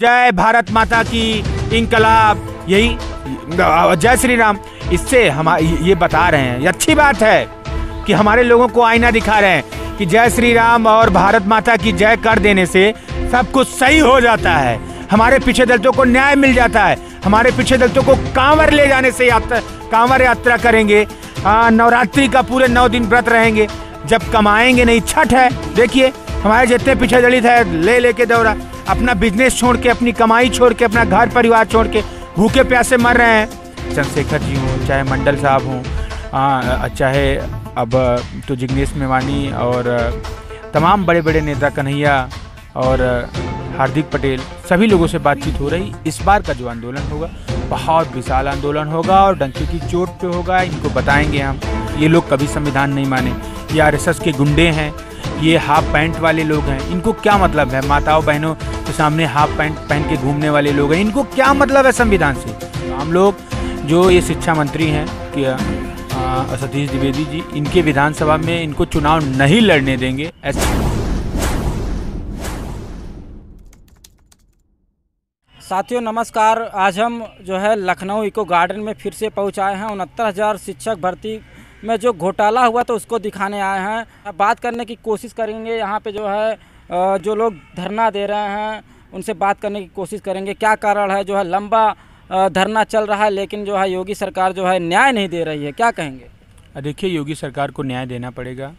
जय भारत माता की इंकलाब यही जय श्री राम इससे हम ये बता रहे हैं अच्छी बात है कि हमारे लोगों को आईना दिखा रहे हैं कि जय श्री राम और भारत माता की जय कर देने से सब कुछ सही हो जाता है हमारे पीछे दलितों को न्याय मिल जाता है हमारे पीछे दलितों को कांवर ले जाने से यात्रा कांवर यात्रा करेंगे नवरात्रि का पूरे नौ दिन व्रत रहेंगे जब कमाएंगे नहीं छठ है देखिए हमारे जितने पीछे दलित है ले लेके दौरा अपना बिजनेस छोड़ के अपनी कमाई छोड़ के अपना घर परिवार छोड़ के भूखे प्यासे मर रहे हैं चंद्रशेखर जी हों चाहे मंडल साहब हों हाँ, चाहे अब तो जिग्नेश मेवानी और तमाम बड़े बड़े नेता कन्हैया और हार्दिक पटेल सभी लोगों से बातचीत हो रही इस बार का जो आंदोलन होगा बहुत विशाल आंदोलन होगा और डंकी की चोट पे होगा इनको बताएंगे हम ये लोग कभी संविधान नहीं माने ये आर के गुंडे हैं ये हाफ पैंट वाले लोग हैं इनको क्या मतलब है माताओं बहनों के सामने हाफ पैंट पहन के घूमने वाले लोग हैं इनको क्या मतलब है संविधान से तो हम लोग जो ये शिक्षा मंत्री हैं कि सतीश द्विवेदी जी इनके विधानसभा में इनको चुनाव नहीं लड़ने देंगे ऐसा साथियों नमस्कार आज हम जो है लखनऊ इको गार्डन में फिर से पहुंचाए हैं उनहत्तर हज़ार शिक्षक भर्ती में जो घोटाला हुआ तो उसको दिखाने आए हैं बात करने की कोशिश करेंगे यहाँ पे जो है जो लोग धरना दे रहे हैं उनसे बात करने की कोशिश करेंगे क्या कारण है जो है लंबा धरना चल रहा है लेकिन जो है योगी सरकार जो है न्याय नहीं दे रही है क्या कहेंगे देखिए योगी सरकार को न्याय देना पड़ेगा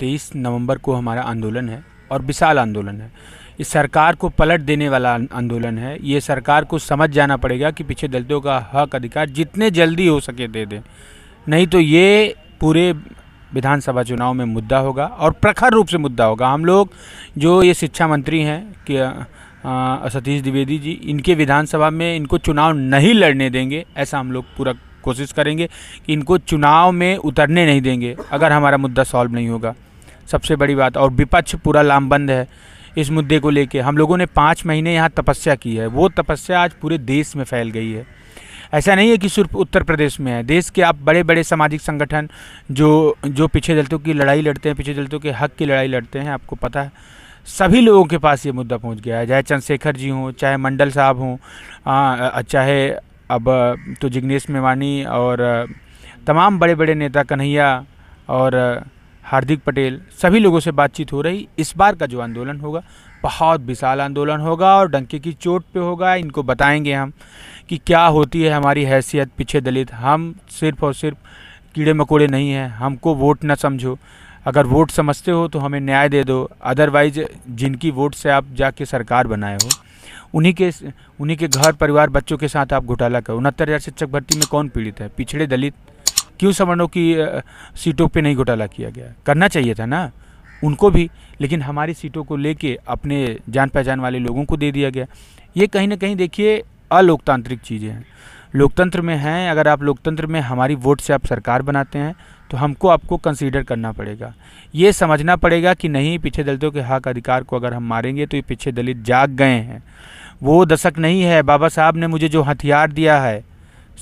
तेईस नवम्बर को हमारा आंदोलन है और विशाल आंदोलन है इस सरकार को पलट देने वाला आंदोलन है ये सरकार को समझ जाना पड़ेगा कि पीछे दलितों का हक अधिकार जितने जल्दी हो सके दे दें नहीं तो ये पूरे विधानसभा चुनाव में मुद्दा होगा और प्रखर रूप से मुद्दा होगा हम लोग जो ये शिक्षा मंत्री हैं कि सतीश द्विवेदी जी इनके विधानसभा में इनको चुनाव नहीं लड़ने देंगे ऐसा हम लोग पूरा कोशिश करेंगे कि इनको चुनाव में उतरने नहीं देंगे अगर हमारा मुद्दा सॉल्व नहीं होगा सबसे बड़ी बात और विपक्ष पूरा लामबंद है इस मुद्दे को लेके हम लोगों ने पाँच महीने यहाँ तपस्या की है वो तपस्या आज पूरे देश में फैल गई है ऐसा नहीं है कि सिर्फ उत्तर प्रदेश में है देश के आप बड़े बड़े सामाजिक संगठन जो जो पीछे दलितों की लड़ाई लड़ते हैं पीछे दलितों के हक की लड़ाई लड़ते हैं आपको पता है सभी लोगों के पास ये मुद्दा पहुंच गया है चाहे चंद्रशेखर जी हों चाहे मंडल साहब हों हाँ, चाहे अब तो जिग्नेश मेवानी और तमाम बड़े बड़े नेता कन्हैया और हार्दिक पटेल सभी लोगों से बातचीत हो रही इस बार का जो आंदोलन होगा बहुत विशाल आंदोलन होगा और डंके की चोट पे होगा इनको बताएंगे हम कि क्या होती है हमारी हैसियत पीछे दलित हम सिर्फ और सिर्फ कीड़े मकोड़े नहीं हैं हमको वोट ना समझो अगर वोट समझते हो तो हमें न्याय दे दो अदरवाइज जिनकी वोट से आप जाके सरकार बनाए हो उन्हीं के उन्हीं के घर परिवार बच्चों के साथ आप घोटाला करो उनहत्तर हज़ार शिक्षक भर्ती में कौन पीड़ित है पिछड़े दलित क्यों सवर्णों की सीटों पे नहीं घोटाला किया गया करना चाहिए था ना उनको भी लेकिन हमारी सीटों को लेके अपने जान पहचान वाले लोगों को दे दिया गया ये कहीं ना कहीं देखिए अलोकतांत्रिक चीज़ें हैं लोकतंत्र में हैं अगर आप लोकतंत्र में हमारी वोट से आप सरकार बनाते हैं तो हमको आपको कंसीडर करना पड़ेगा ये समझना पड़ेगा कि नहीं पीछे दलितों के हक अधिकार को अगर हम मारेंगे तो ये पीछे दलित जाग गए हैं वो दशक नहीं है बाबा साहब ने मुझे जो हथियार दिया है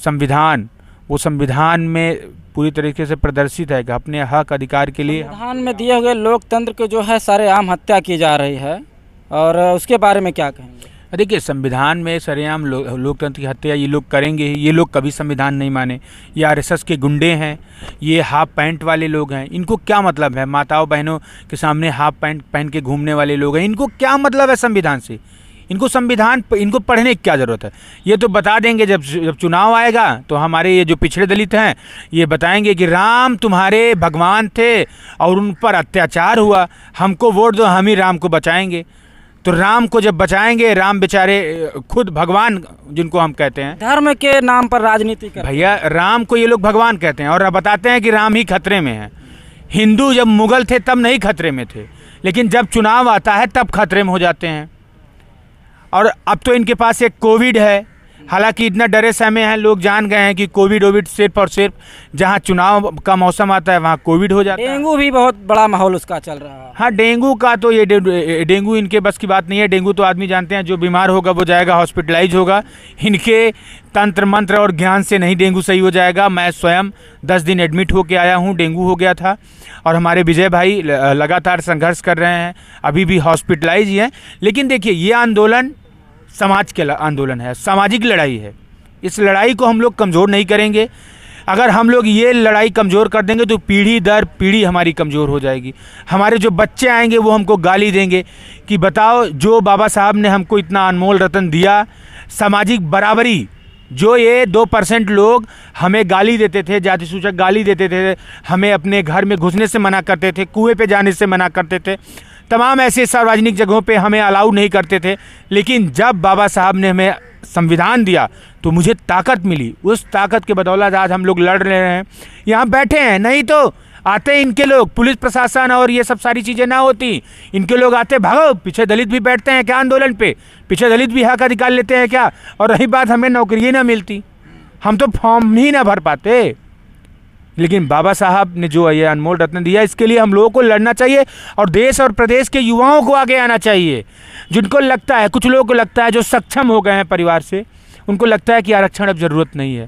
संविधान वो संविधान में पूरी तरीके से प्रदर्शित है कि अपने हक अधिकार के लिए संविधान में दिए हुए लोकतंत्र के जो है सारे आम हत्या की जा रही है और उसके बारे में क्या कहेंगे देखिए संविधान में सरेआम लो, लोकतंत्र की हत्या ये लोग करेंगे ही ये लोग कभी संविधान नहीं माने ये आर के गुंडे हैं ये हाफ पैंट वाले लोग हैं इनको क्या मतलब है माताओं बहनों के सामने हाफ पैंट पहन के घूमने वाले लोग हैं इनको क्या मतलब है संविधान से इनको संविधान इनको पढ़ने की क्या ज़रूरत है ये तो बता देंगे जब जब चुनाव आएगा तो हमारे ये जो पिछड़े दलित हैं ये बताएंगे कि राम तुम्हारे भगवान थे और उन पर अत्याचार हुआ हमको वोट दो हम ही राम को बचाएंगे तो राम को जब बचाएंगे राम बेचारे खुद भगवान जिनको हम कहते हैं धर्म के नाम पर राजनीति भैया राम को ये लोग भगवान कहते हैं और बताते हैं कि राम ही खतरे में है हिंदू जब मुगल थे तब नहीं खतरे में थे लेकिन जब चुनाव आता है तब खतरे में हो जाते हैं और अब तो इनके पास एक कोविड है हालांकि इतना डरे समय हैं लोग जान गए हैं कि कोविड ओविड सिर्फ और सिर्फ जहाँ चुनाव का मौसम आता है वहाँ कोविड हो जाता है डेंगू भी बहुत बड़ा माहौल उसका चल रहा है हाँ डेंगू का तो ये डेंगू इनके बस की बात नहीं है डेंगू तो आदमी जानते हैं जो बीमार होगा वो जाएगा हॉस्पिटलाइज होगा इनके तंत्र मंत्र और ज्ञान से नहीं डेंगू सही हो जाएगा मैं स्वयं दस दिन एडमिट होके आया हूँ डेंगू हो गया था और हमारे विजय भाई लगातार संघर्ष कर रहे हैं अभी भी हॉस्पिटलाइज हैं लेकिन देखिए ये आंदोलन समाज के आंदोलन है सामाजिक लड़ाई है इस लड़ाई को हम लोग कमज़ोर नहीं करेंगे अगर हम लोग ये लड़ाई कमज़ोर कर देंगे तो पीढ़ी दर पीढ़ी हमारी कमज़ोर हो जाएगी हमारे जो बच्चे आएंगे वो हमको गाली देंगे कि बताओ जो बाबा साहब ने हमको इतना अनमोल रतन दिया सामाजिक बराबरी जो ये दो परसेंट लोग हमें गाली देते थे जाति सूचक गाली देते थे हमें अपने घर में घुसने से मना करते थे कुएं पे जाने से मना करते थे तमाम ऐसे सार्वजनिक जगहों पे हमें अलाउ नहीं करते थे लेकिन जब बाबा साहब ने हमें संविधान दिया तो मुझे ताकत मिली उस ताकत के बदौलत आज हम लोग लड़ रहे हैं यहाँ बैठे हैं नहीं तो आते इनके लोग पुलिस प्रशासन और ये सब सारी चीज़ें ना होती इनके लोग आते भागो पीछे दलित भी बैठते हैं क्या आंदोलन पे पीछे दलित भी हक निकाल लेते हैं क्या और रही बात हमें नौकरी ही ना मिलती हम तो फॉर्म ही ना भर पाते लेकिन बाबा साहब ने जो ये अनमोल रत्न दिया इसके लिए हम लोगों को लड़ना चाहिए और देश और प्रदेश के युवाओं को आगे आना चाहिए जिनको लगता है कुछ लोगों को लगता है जो सक्षम हो गए हैं परिवार से उनको लगता है कि आरक्षण अब ज़रूरत नहीं है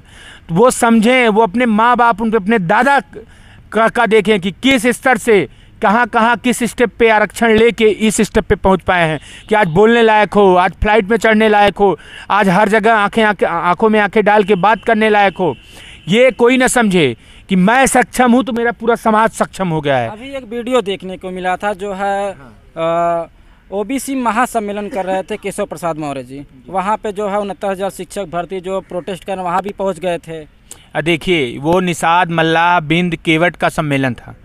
तो वो समझें वो अपने माँ बाप उनके अपने दादा का, का देखें कि किस स्तर से कहाँ कहाँ किस स्टेप पे आरक्षण लेके इस स्टेप पे पहुँच पाए हैं कि आज बोलने लायक हो आज फ्लाइट में चढ़ने लायक हो आज हर जगह आंखें आंखें आंखों में आंखें डाल के बात करने लायक हो ये कोई ना समझे कि मैं सक्षम हूँ तो मेरा पूरा समाज सक्षम हो गया है अभी एक वीडियो देखने को मिला था जो है बी हाँ। ओबीसी महासम्मेलन कर रहे थे केशव प्रसाद मौर्य जी वहाँ पे जो है उनहत्तर हज़ार शिक्षक भर्ती जो प्रोटेस्ट कर वहाँ भी पहुँच गए थे देखिए वो निषाद मल्लाह बिंद केवट का सम्मेलन था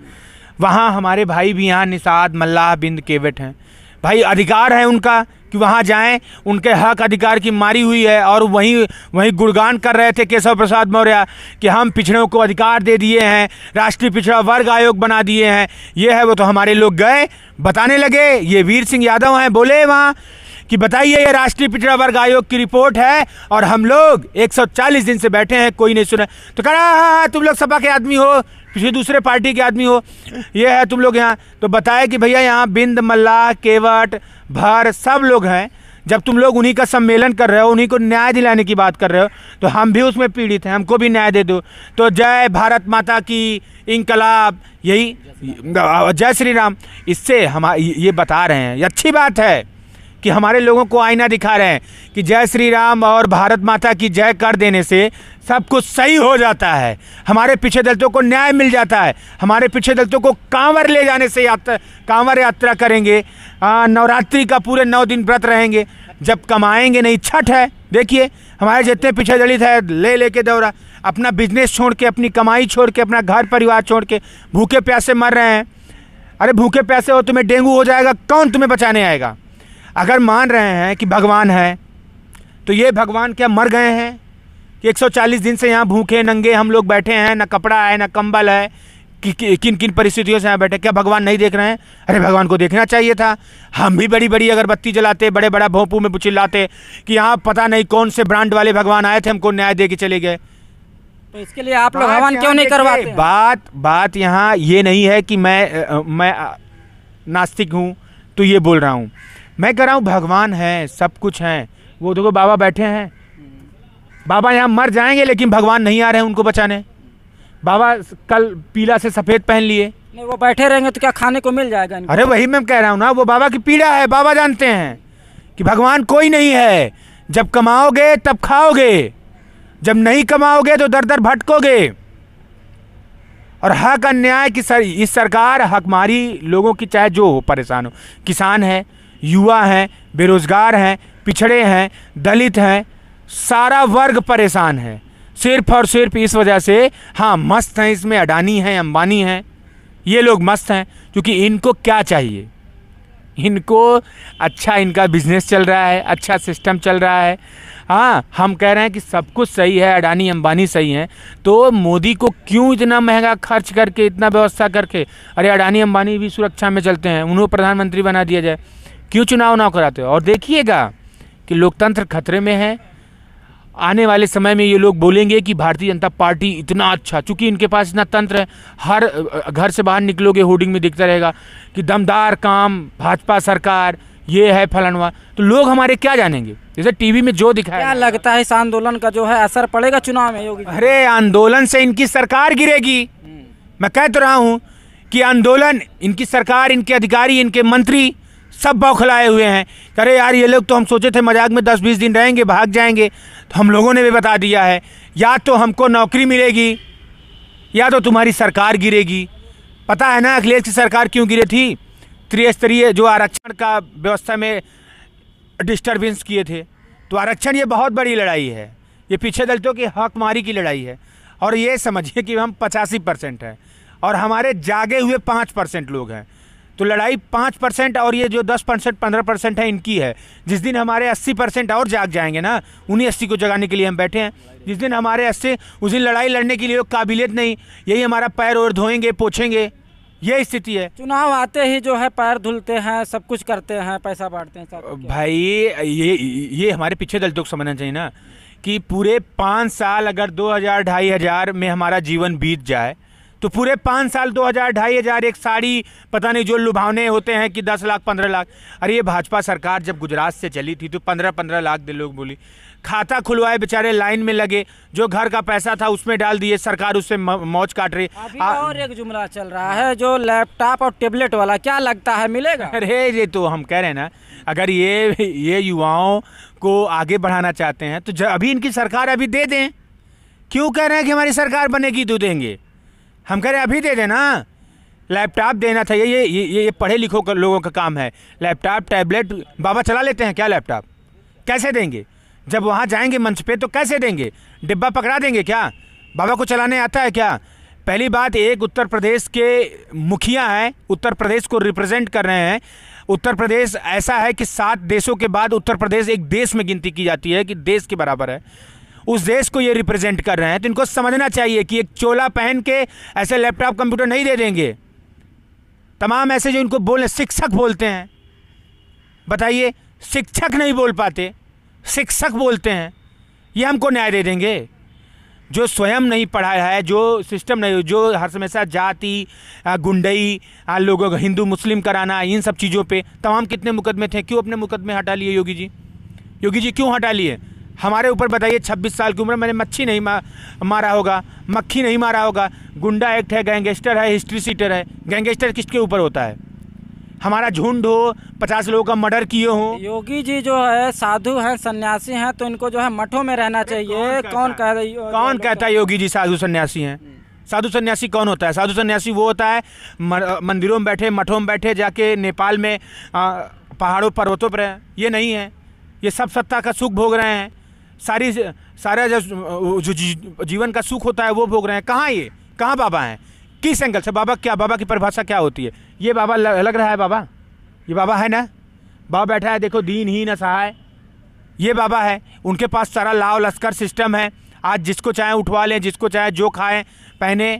वहाँ हमारे भाई भी यहाँ निषाद मल्लाह बिंद केवट हैं भाई अधिकार है उनका कि वहाँ जाएं उनके हक अधिकार की मारी हुई है और वहीं वहीं गुणगान कर रहे थे केशव प्रसाद मौर्य कि हम पिछड़ों को अधिकार दे दिए हैं राष्ट्रीय पिछड़ा वर्ग आयोग बना दिए हैं ये है वो तो हमारे लोग गए बताने लगे ये वीर सिंह यादव हैं बोले वहाँ कि बताइए ये राष्ट्रीय पिछड़ा वर्ग आयोग की रिपोर्ट है और हम लोग 140 दिन से बैठे हैं कोई नहीं सुना तो कह रहा हाँ, हाँ हाँ तुम लोग सपा के आदमी हो किसी दूसरे पार्टी के आदमी हो ये है तुम लोग यहाँ तो बताया कि भैया यहाँ बिंद मल्लाह केवट भर सब लोग हैं जब तुम लोग उन्हीं का सम्मेलन कर रहे हो उन्हीं को न्याय दिलाने की बात कर रहे हो तो हम भी उसमें पीड़ित हैं हमको भी न्याय दे दो तो जय भारत माता की इनकलाब यही जय श्री राम इससे हम ये बता रहे हैं अच्छी बात है कि हमारे लोगों को आईना दिखा रहे हैं कि जय श्री राम और भारत माता की जय कर देने से सब कुछ सही हो जाता है हमारे पीछे दलितों को न्याय मिल जाता है हमारे पीछे दलितों को कांवर ले जाने से यात्रा कांवर यात्रा करेंगे नवरात्रि का पूरे नौ दिन व्रत रहेंगे जब कमाएंगे नहीं छठ है देखिए हमारे जितने पीछे दलित है ले लेके दौरा अपना बिजनेस छोड़ के अपनी कमाई छोड़ के अपना घर परिवार छोड़ के भूखे प्यासे मर रहे हैं अरे भूखे प्यासे हो तुम्हें डेंगू हो जाएगा कौन तुम्हें बचाने आएगा अगर मान रहे हैं कि भगवान है तो ये भगवान क्या मर गए हैं कि 140 दिन से यहाँ भूखे नंगे हम लोग बैठे हैं ना कपड़ा है ना कंबल है कि, कि, किन किन परिस्थितियों से यहाँ बैठे क्या भगवान नहीं देख रहे हैं अरे भगवान को देखना चाहिए था हम भी बड़ी बड़ी अगरबत्ती जलाते बड़े बड़ा भोंपू में बुचिल्लाते कि यहाँ पता नहीं कौन से ब्रांड वाले भगवान आए थे हमको न्याय दे के चले गए तो इसके लिए आप लोग हवन क्यों नहीं करवाते बात बात यहाँ ये नहीं है कि मैं मैं नास्तिक हूँ तो ये बोल रहा हूँ मैं कह रहा हूँ भगवान है सब कुछ है वो देखो बाबा बैठे हैं बाबा यहाँ मर जाएंगे लेकिन भगवान नहीं आ रहे हैं उनको बचाने बाबा कल पीला से सफ़ेद पहन लिए नहीं वो बैठे रहेंगे तो क्या खाने को मिल जाएगा इनको? अरे वही मैं कह रहा हूँ ना वो बाबा की पीड़ा है बाबा जानते हैं कि भगवान कोई नहीं है जब कमाओगे तब खाओगे जब नहीं कमाओगे तो दर दर भटकोगे और हक अन्याय की सर, इस सरकार हकमारी लोगों की चाहे जो हो परेशान हो किसान है युवा हैं बेरोज़गार हैं पिछड़े हैं दलित हैं सारा वर्ग परेशान है सिर्फ और सिर्फ इस वजह से हाँ मस्त हैं इसमें अडानी हैं अंबानी हैं ये लोग मस्त हैं क्योंकि इनको क्या चाहिए इनको अच्छा इनका बिजनेस चल रहा है अच्छा सिस्टम चल रहा है हाँ हम कह रहे हैं कि सब कुछ सही है अडानी अंबानी सही हैं तो मोदी को क्यों इतना महंगा खर्च करके इतना व्यवस्था करके अरे अडानी अंबानी भी सुरक्षा में चलते हैं उन्होंने प्रधानमंत्री बना दिया जाए क्यों चुनाव ना कराते और देखिएगा कि लोकतंत्र खतरे में है आने वाले समय में ये लोग बोलेंगे कि भारतीय जनता पार्टी इतना अच्छा चूंकि इनके पास इतना तंत्र है हर घर से बाहर निकलोगे होर्डिंग में दिखता रहेगा कि दमदार काम भाजपा सरकार ये है फलनवा तो लोग हमारे क्या जानेंगे जैसे टीवी में जो दिखाया क्या लगता है इस आंदोलन का जो है असर पड़ेगा चुनाव में योगी अरे आंदोलन से इनकी सरकार गिरेगी हम्म। मैं कह तो रहा हूँ कि आंदोलन इनकी सरकार इनके अधिकारी इनके मंत्री सब बौखलाए हुए हैं अरे यार ये लोग तो हम सोचे थे मजाक में दस बीस दिन रहेंगे भाग जाएंगे तो हम लोगों ने भी बता दिया है या तो हमको नौकरी मिलेगी या तो तुम्हारी सरकार गिरेगी पता है ना अखिलेश की सरकार क्यों गिरी थी त्रिस्तरीय जो आरक्षण का व्यवस्था में डिस्टर्बेंस किए थे तो आरक्षण ये बहुत बड़ी लड़ाई है ये पीछे दलितों की हकमारी की लड़ाई है और ये समझिए कि हम पचासी परसेंट हैं और हमारे जागे हुए पाँच परसेंट लोग हैं तो लड़ाई पाँच परसेंट और ये जो दस परसेंट पंद्रह परसेंट है इनकी है जिस दिन हमारे अस्सी परसेंट और जाग जाएंगे ना उन्हीं अस्सी को जगाने के लिए हम बैठे हैं जिस दिन हमारे अस्सी उस दिन लड़ाई लड़ने के लिए काबिलियत नहीं यही हमारा पैर और धोएंगे पोछेंगे ये स्थिति है चुनाव आते ही जो है पैर धुलते हैं सब कुछ करते हैं पैसा बांटते हैं भाई ये ये हमारे पीछे दल तो समझना चाहिए ना कि पूरे पाँच साल अगर दो हज़ार ढाई हज़ार में हमारा जीवन बीत जाए तो पूरे पाँच साल दो हज़ार ढाई हज़ार एक साड़ी पता नहीं जो लुभावने होते हैं कि दस लाख पंद्रह लाख अरे ये भाजपा सरकार जब गुजरात से चली थी तो पंद्रह पंद्रह लाख दे लोग बोली खाता खुलवाए बेचारे लाइन में लगे जो घर का पैसा था उसमें डाल दिए सरकार उससे मौज काट रही अभी आ, और एक जुमला चल रहा है जो लैपटॉप और टेबलेट वाला क्या लगता है मिलेगा अरे ये तो हम कह रहे हैं ना अगर ये ये युवाओं को आगे बढ़ाना चाहते हैं तो अभी इनकी सरकार अभी दे दें क्यों कह रहे हैं कि हमारी सरकार बनेगी तो देंगे हम कह रहे अभी दे देना लैपटॉप देना था ये ये ये, ये पढ़े लिखो का, लोगों का काम है लैपटॉप टैबलेट बाबा चला लेते हैं क्या लैपटॉप कैसे देंगे जब वहाँ जाएंगे मंच पे तो कैसे देंगे डिब्बा पकड़ा देंगे क्या बाबा को चलाने आता है क्या पहली बात एक उत्तर प्रदेश के मुखिया हैं उत्तर प्रदेश को रिप्रेजेंट कर रहे हैं उत्तर प्रदेश ऐसा है कि सात देशों के बाद उत्तर प्रदेश एक देश में गिनती की जाती है कि देश के बराबर है उस देश को ये रिप्रेजेंट कर रहे हैं तो इनको समझना चाहिए कि एक चोला पहन के ऐसे लैपटॉप कंप्यूटर नहीं दे देंगे तमाम ऐसे जो इनको बोले शिक्षक बोलते हैं बताइए शिक्षक नहीं बोल पाते शिक्षक बोलते हैं ये हमको न्याय दे देंगे जो स्वयं नहीं पढ़ाया है जो सिस्टम नहीं जो हर हमेशा जाति गुंडई लोगों का हिंदू मुस्लिम कराना इन सब चीज़ों पे तमाम कितने मुकदमे थे क्यों अपने मुकदमे हटा लिए योगी जी योगी जी क्यों हटा लिए हमारे ऊपर बताइए 26 साल की उम्र मैंने मच्छी नहीं मा, मारा होगा मक्खी नहीं मारा होगा गुंडा एक्ट है गैंगस्टर है हिस्ट्री सीटर है गैंगस्टर किसके ऊपर होता है हमारा झुंड हो पचास लोगों का मर्डर किए हो योगी जी जो है साधु हैं सन्यासी हैं तो इनको जो है मठों में रहना चाहिए कौन कह रही कौन कहता है योगी जी साधु सन्यासी हैं हम्म। साधु सन्यासी कौन होता है साधु सन्यासी वो होता है मंदिरों में बैठे मठों में बैठे जाके नेपाल में पहाड़ों पर्वतों पर है ये नहीं है ये सब सत्ता का सुख भोग रहे हैं सारी सारा जो जो जीवन का सुख होता है वो भोग रहे हैं कहाँ ये कहाँ बाबा हैं किस एंगल से बाबा क्या बाबा की परिभाषा क्या होती है ये बाबा लग रहा है बाबा ये बाबा है ना बाबा बैठा है देखो दीन ही न सहाय ये बाबा है उनके पास सारा लाव लश्कर सिस्टम है आज जिसको चाहे उठवा लें जिसको चाहे जो खाएं पहने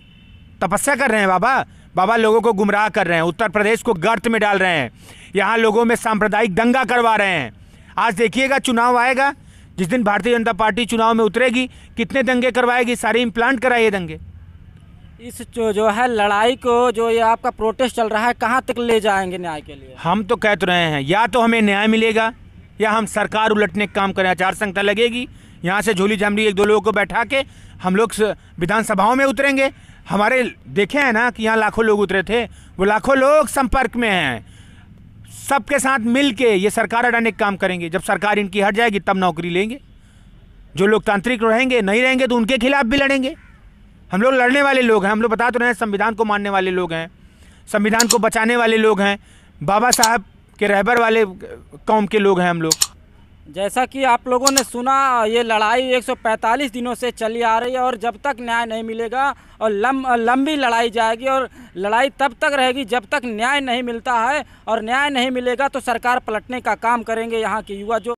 तपस्या कर रहे हैं बाबा बाबा लोगों को गुमराह कर रहे हैं उत्तर प्रदेश को गर्त में डाल रहे हैं यहाँ लोगों में सांप्रदायिक दंगा करवा रहे हैं आज देखिएगा चुनाव आएगा जिस दिन भारतीय जनता पार्टी चुनाव में उतरेगी कितने दंगे करवाएगी सारे इम्प्लांट कराइए दंगे इस जो जो है लड़ाई को जो ये आपका प्रोटेस्ट चल रहा है कहाँ तक ले जाएंगे न्याय के लिए हम तो कह तो रहे हैं या तो हमें न्याय मिलेगा या हम सरकार उलटने का काम करें आचार संहिता लगेगी यहाँ से झोली झमरी एक दो लोगों को बैठा के हम लोग विधानसभाओं में उतरेंगे हमारे देखे हैं ना कि यहाँ लाखों लोग उतरे थे वो लाखों लोग संपर्क में हैं सबके साथ मिल के ये सरकार हटाने का काम करेंगे जब सरकार इनकी हट जाएगी तब नौकरी लेंगे जो लोकतांत्रिक रहेंगे नहीं रहेंगे तो उनके खिलाफ भी लड़ेंगे हम लोग लड़ने वाले लोग हैं हम लोग बता तो रहे हैं संविधान को मानने वाले लोग हैं संविधान को बचाने वाले लोग हैं बाबा साहब के रहबर वाले कौम के लोग हैं हम लोग जैसा कि आप लोगों ने सुना ये लड़ाई 145 दिनों से चली आ रही है और जब तक न्याय नहीं मिलेगा और लम लंबी लड़ाई जाएगी और लड़ाई तब तक रहेगी जब तक न्याय नहीं मिलता है और न्याय नहीं मिलेगा तो सरकार पलटने का काम करेंगे यहाँ के युवा जो